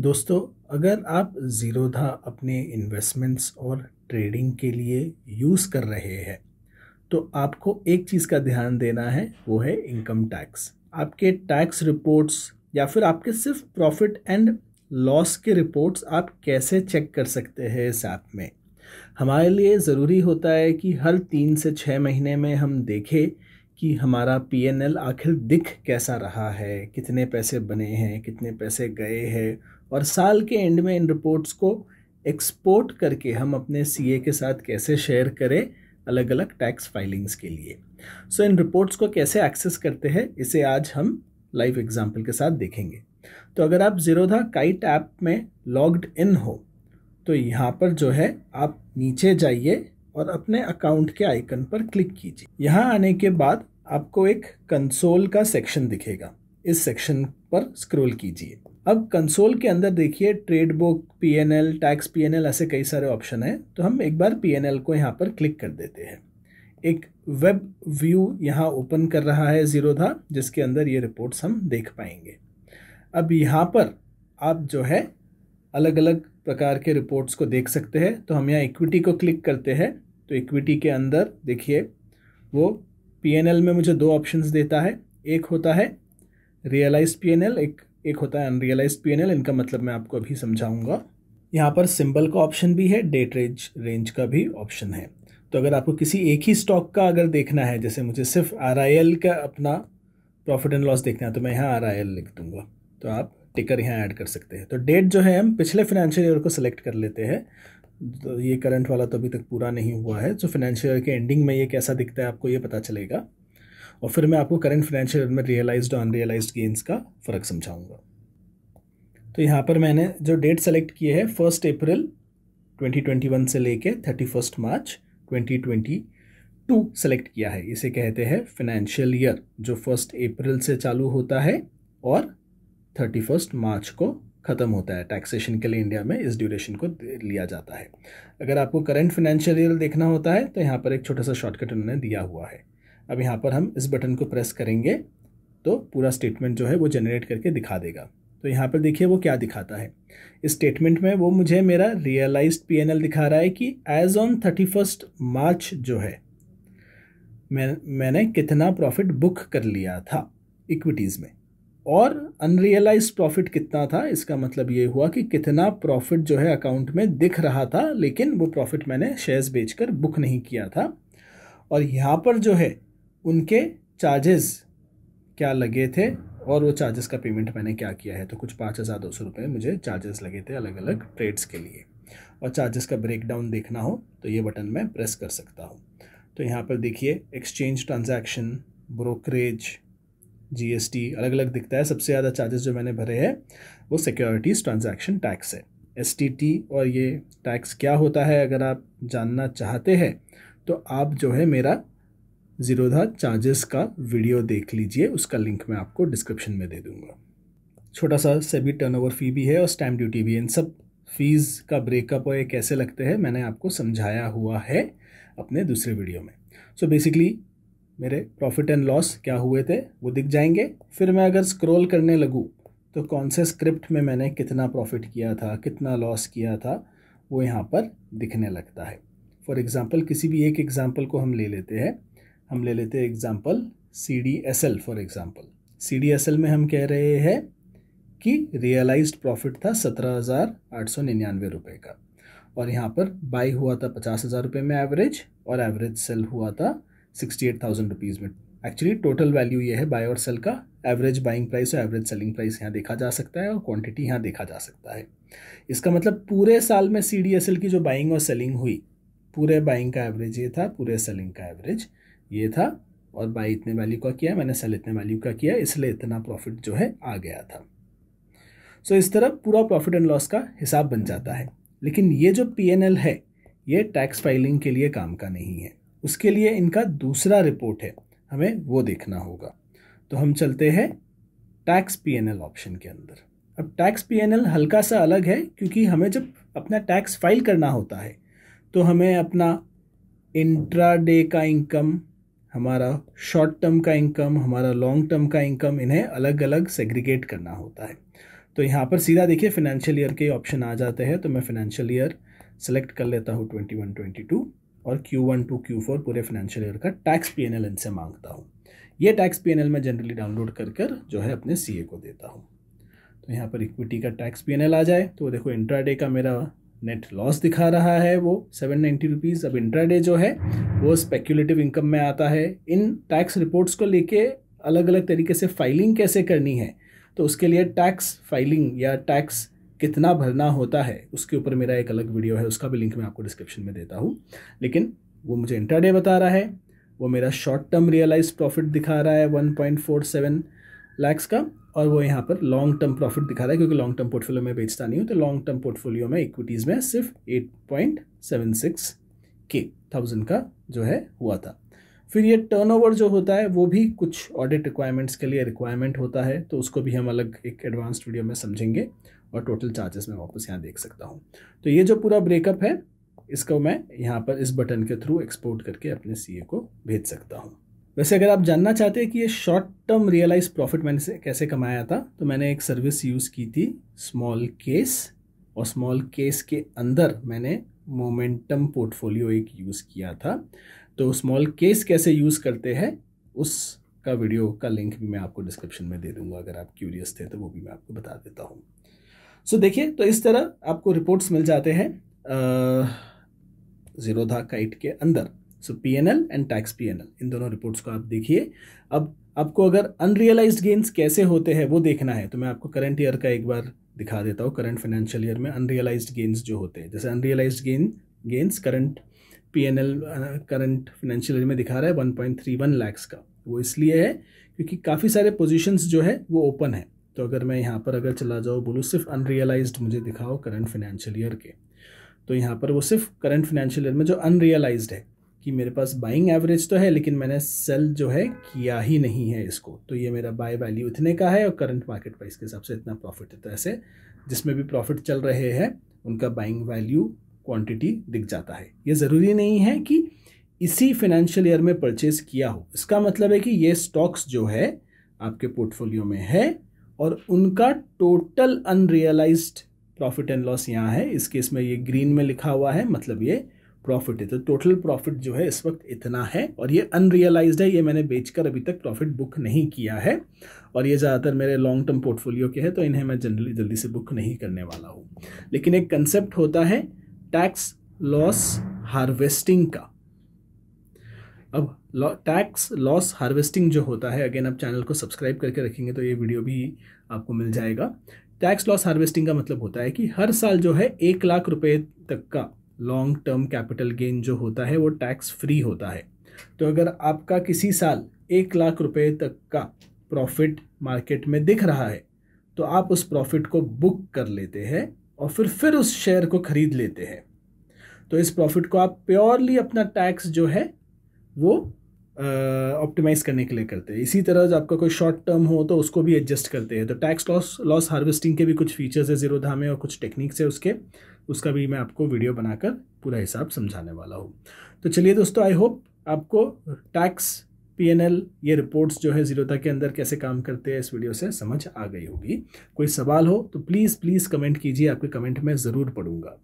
दोस्तों अगर आप ज़ीरोधा अपने इन्वेस्टमेंट्स और ट्रेडिंग के लिए यूज़ कर रहे हैं तो आपको एक चीज़ का ध्यान देना है वो है इनकम टैक्स आपके टैक्स रिपोर्ट्स या फिर आपके सिर्फ प्रॉफिट एंड लॉस के रिपोर्ट्स आप कैसे चेक कर सकते हैं इस ऐप में हमारे लिए ज़रूरी होता है कि हर तीन से छः महीने में हम देखें कि हमारा पी आखिर दिख कैसा रहा है कितने पैसे बने हैं कितने पैसे गए हैं और साल के एंड में इन रिपोर्ट्स को एक्सपोर्ट करके हम अपने सी के साथ कैसे शेयर करें अलग अलग टैक्स फाइलिंग्स के लिए सो so, इन रिपोर्ट्स को कैसे एक्सेस करते हैं इसे आज हम लाइव एग्जाम्पल के साथ देखेंगे तो अगर आप जीरोधा काइट ऐप में लॉग्ड इन हो तो यहाँ पर जो है आप नीचे जाइए और अपने अकाउंट के आइकन पर क्लिक कीजिए यहाँ आने के बाद आपको एक कंसोल का सेक्शन दिखेगा इस सेक्शन पर स्क्रोल कीजिए अब कंसोल के अंदर देखिए trade book P N L tax P N L ऐसे कई सारे ऑप्शन हैं तो हम एक बार पी एन एल को यहाँ पर क्लिक कर देते हैं एक वेब व्यू यहाँ ओपन कर रहा है जीरोधा जिसके अंदर ये रिपोर्ट्स हम देख पाएंगे अब यहाँ पर आप जो है अलग अलग प्रकार के रिपोर्ट्स को देख सकते हैं तो हम यहाँ इक्विटी को क्लिक करते हैं तो इक्विटी के अंदर देखिए वो एल में मुझे दो ऑप्शन देता है एक होता है रियलाइज पी एक एक होता है अनरियलाइज पी इनका मतलब मैं आपको अभी समझाऊंगा यहाँ पर सिंबल का ऑप्शन भी है डेट रेंज रेंज का भी ऑप्शन है तो अगर आपको किसी एक ही स्टॉक का अगर देखना है जैसे मुझे सिर्फ आर का अपना प्रॉफिट एंड लॉस देखना है तो मैं यहाँ आर लिख दूंगा तो आप टिकर यहाँ ऐड कर सकते हैं तो डेट जो है हम पिछले फाइनेंशियल ईयर को सिलेक्ट कर लेते हैं तो ये करंट वाला तो अभी तक पूरा नहीं हुआ है तो फाइनेंशियल ईयर के एंडिंग में ये कैसा दिखता है आपको ये पता चलेगा और फिर मैं आपको करंट फाइनेंशियल ईयर में रियलाइज और अनरियलाइज गेंस का फ़र्क समझाऊंगा तो यहाँ पर मैंने जो डेट सेलेक्ट किए है फर्स्ट अप्रैल 2021 से लेके थर्टी फर्स्ट मार्च 2022 सेलेक्ट किया है इसे कहते हैं फाइनेंशियल ईयर जो फर्स्ट अप्रैल से चालू होता है और थर्टी फर्स्ट मार्च को ख़त्म होता है टैक्सेशन के लिए इंडिया में इस ड्यूरेशन को लिया जाता है अगर आपको करंट फाइनेंशियल ईयर देखना होता है तो यहाँ पर एक छोटा सा शॉर्टकट उन्होंने दिया हुआ है अब यहाँ पर हम इस बटन को प्रेस करेंगे तो पूरा स्टेटमेंट जो है वो जनरेट करके दिखा देगा तो यहाँ पर देखिए वो क्या दिखाता है इस स्टेटमेंट में वो मुझे मेरा रियलाइज पी दिखा रहा है कि as on thirty first March जो है मैं मैंने कितना प्रॉफिट बुक कर लिया था इक्विटीज़ में और अनरियलाइज प्रॉफिट कितना था इसका मतलब ये हुआ कि कितना प्रॉफिट जो है अकाउंट में दिख रहा था लेकिन वो प्रॉफिट मैंने शेयर्स बेचकर बुक नहीं किया था और यहाँ पर जो है उनके चार्जेस क्या लगे थे और वो चार्जेस का पेमेंट मैंने क्या किया है तो कुछ पाँच हज़ार दो सौ रुपये मुझे चार्जेस लगे थे अलग अलग ट्रेड्स के लिए और चार्जेस का ब्रेकडाउन देखना हो तो ये बटन मैं प्रेस कर सकता हूँ तो यहाँ पर देखिए एक्सचेंज ट्रांजैक्शन ब्रोकरेज जीएसटी अलग अलग दिखता है सबसे ज़्यादा चार्जेस जो मैंने भरे हैं वो सिक्योरिटीज़ ट्रांजैक्शन टैक्स है एस और ये टैक्स क्या होता है अगर आप जानना चाहते हैं तो आप जो है मेरा ज़ीरोधा चार्जेस का वीडियो देख लीजिए उसका लिंक मैं आपको डिस्क्रिप्शन में दे दूँगा छोटा सा सेबी टर्नओवर फ़ी भी है और स्टैम्प ड्यूटी भी है इन सब फ़ीस का ब्रेकअप और ये कैसे लगते हैं मैंने आपको समझाया हुआ है अपने दूसरे वीडियो में सो so बेसिकली मेरे प्रॉफिट एंड लॉस क्या हुए थे वो दिख जाएंगे फिर मैं अगर स्क्रॉल करने लगूँ तो कौन से स्क्रिप्ट में मैंने कितना प्रॉफिट किया था कितना लॉस किया था वो यहाँ पर दिखने लगता है फॉर एग्ज़ाम्पल किसी भी एक एग्ज़ाम्पल को हम ले लेते हैं हम ले लेते हैं example C D S L for example C D S L में हम कह रहे हैं कि रियलाइज्ड प्रॉफिट था सत्रह हज़ार आठ सौ निन्यानवे रुपये का और यहाँ पर बाई हुआ था पचास हज़ार रुपये में एवरेज और एवरेज सेल हुआ था सिक्सटी एट थाउजेंड रुपीज़ में एक्चुअली टोटल वैल्यू ये है बाय और सेल का एवरेज बाइंग प्राइस और एवरेज सेलिंग प्राइस यहाँ देखा जा सकता है और क्वांटिटी यहाँ देखा जा सकता है इसका मतलब पूरे साल में सी डी एस एल की जो बाइंग और सेलिंग हुई पूरे बाइंग का एवरेज ये था पूरे सेलिंग का एवरेज ये था और बाई इतने वैल्यू का किया मैंने सेल इतने वैल्यू का किया इसलिए इतना प्रॉफिट जो है आ गया था सो so, इस तरह पूरा प्रॉफिट एंड लॉस का हिसाब बन जाता है लेकिन ये जो पी है ये टैक्स फाइलिंग के लिए काम का नहीं है उसके लिए इनका दूसरा रिपोर्ट है हमें वो देखना होगा तो हम चलते हैं टैक्स पी ऑप्शन के अंदर अब टैक्स पी हल्का सा अलग है क्योंकि हमें जब अपना टैक्स फाइल करना होता है तो हमें अपना इंट्रा डे का इनकम हमारा शॉर्ट टर्म का इनकम हमारा लॉन्ग टर्म का इनकम इन्हें अलग अलग सेग्रीगेट करना होता है तो यहाँ पर सीधा देखिए फिनेंशियल ईयर के ऑप्शन आ जाते हैं तो मैं फिनेंशियल ईयर सेलेक्ट कर लेता हूँ ट्वेंटी वन ट्वेंटी टू और Q one to Q four पूरे फाइनेंशियल ईयर का टैक्स पी एन एल इनसे मांगता हूँ ये टैक्स पी एन एल मैं जनरली डाउनलोड कर कर जो है अपने सी ए को देता हूँ तो यहाँ पर इक्विटी का टैक्स पी एन एल आ जाए तो देखो इंट्राडे का मेरा नेट लॉस दिखा रहा है वो सेवन नाइन्टी रुपीज़ अब इंट्राडे जो है वो स्पेक्यूलेटिव इनकम में आता है इन टैक्स रिपोर्ट्स को लेके अलग अलग तरीके से फाइलिंग कैसे करनी है तो उसके लिए टैक्स फाइलिंग या टैक्स कितना भरना होता है उसके ऊपर मेरा एक अलग वीडियो है उसका भी लिंक मैं आपको डिस्क्रिप्शन में देता हूँ लेकिन वो मुझे इंट्राडे बता रहा है वो मेरा शॉर्ट टर्म रियलाइज प्रॉफिट दिखा रहा है सेवन लैक्स का और वो यहाँ पर लॉन्ग टर्म प्रॉफिट दिखा रहा है क्योंकि लॉन्ग टर्म पोर्टफोलियो में बेचता नहीं हूँ तो लॉन्ग टर्म पोर्टफोलियो में इक्विटीज़ में सिर्फ एट पॉइंट सेवन सिक्स के थाउजेंड का जो है हुआ था फिर ये टर्नओवर जो होता है वो भी कुछ ऑडिट रिक्वायरमेंट्स के लिए रिक्वायरमेंट होता है तो उसको भी हम अलग एक एडवांस वीडियो में समझेंगे और टोटल चार्जेस मैं वापस यहाँ देख सकता हूँ तो ये जो पूरा ब्रेकअप है इसको मैं यहाँ पर इस बटन के थ्रू एक्सपोर्ट करके अपने सी को भेज सकता हूँ वैसे अगर आप जानना चाहते हैं कि ये शॉर्ट टर्म रियलाइज प्रॉफिट मैंने से कैसे कमाया था तो मैंने एक सर्विस यूज़ की थी स्मॉल केस और स्मॉल केस के अंदर मैंने मोमेंटम पोर्टफोलियो एक यूज़ किया था तो स्मॉल केस कैसे यूज़ करते हैं उसका वीडियो का लिंक भी मैं आपको डिस्क्रिप्शन में दे दूंगा अगर आप क्यूरियस थे तो वो भी मैं आपको बता देता हूँ सो so, देखिए तो इस तरह आपको रिपोर्ट्स मिल जाते हैं जीरोधा काइट के अंदर so P and tax P इन दोनों रिपोर्ट्स को आप देखिए अब आपको अगर अनरियलाइज गेंस कैसे होते हैं वो देखना है तो मैं आपको करंट ईयर का एक बार दिखा देता हूँ करंट फाइनेंशियल ईयर में अनरियलाइज गेंस जो होते हैं जैसे unrealise gain gains current P N L current financial year में दिखा रहा है one point three one lakhs का वो इसलिए है क्योंकि काफ़ी सारे पोजिशंस जो है वो ओपन है तो अगर मैं यहाँ पर अगर चला जाऊँ बोलूँ सिर्फ अनरियलाइज मुझे दिखाओ करंट फाइनेंशियल ईयर के तो यहाँ पर वो सिर्फ करंट फाइनेंशियल ईयर में जो अनरियलाइज्ड है कि मेरे पास बाइंग एवरेज तो है लेकिन मैंने सेल जो है किया ही नहीं है इसको तो ये मेरा बाय वैल्यू इतने का है और करंट मार्केट प्राइस के हिसाब से इतना प्रॉफिट है तो ऐसे जिसमें भी प्रॉफिट चल रहे हैं उनका बाइंग वैल्यू क्वांटिटी दिख जाता है ये ज़रूरी नहीं है कि इसी फिनेंशियल ईयर में परचेज किया हो इसका मतलब है कि ये स्टॉक्स जो है आपके पोर्टफोलियो में है और उनका total unrealised profit and loss यहाँ है इस केस में ये ग्रीन में लिखा हुआ है मतलब ये प्रॉफिट है तो टोटल प्रॉफिट जो है इस वक्त इतना है और ये अनरियलाइज्ड है ये मैंने बेचकर अभी तक प्रॉफिट बुक नहीं किया है और ये ज़्यादातर मेरे लॉन्ग टर्म पोर्टफोलियो के हैं तो इन्हें मैं जनरली जल्दी से बुक नहीं करने वाला हूँ लेकिन एक कंसेप्ट होता है टैक्स लॉस हार्वेस्टिंग का अब टैक्स लॉस हार्वेस्टिंग जो होता है अगेन आप चैनल को सब्सक्राइब करके रखेंगे तो ये वीडियो भी आपको मिल जाएगा टैक्स लॉस हार्वेस्टिंग का मतलब होता है कि हर साल जो है एक लाख रुपए तक का लॉन्ग टर्म कैपिटल गेन जो होता है वो टैक्स फ्री होता है तो अगर आपका किसी साल एक लाख रुपए तक का प्रॉफिट मार्केट में दिख रहा है तो आप उस प्रॉफिट को बुक कर लेते हैं और फिर फिर उस शेयर को ख़रीद लेते हैं तो इस प्रॉफिट को आप प्योरली अपना टैक्स जो है वो ऑप्टिमाइज करने के लिए करते हैं इसी तरह आपका कोई शॉर्ट टर्म हो तो उसको भी एडजस्ट करते हैं तो टैक्स लॉस लॉस हार्वेस्टिंग के भी कुछ फीचर्स है जीरोधा में और कुछ टेक्निक्स है उसके उसका भी मैं आपको वीडियो बनाकर पूरा हिसाब समझाने वाला हूँ तो चलिए दोस्तों आई होप आपको टैक्स पीएनएल ये रिपोर्ट्स जो है जीरोधा के अंदर कैसे काम करते हैं इस वीडियो से समझ आ गई होगी कोई सवाल हो तो प्लीज़ प्लीज़ कमेंट कीजिए आपके कमेंट में ज़रूर पढ़ूंगा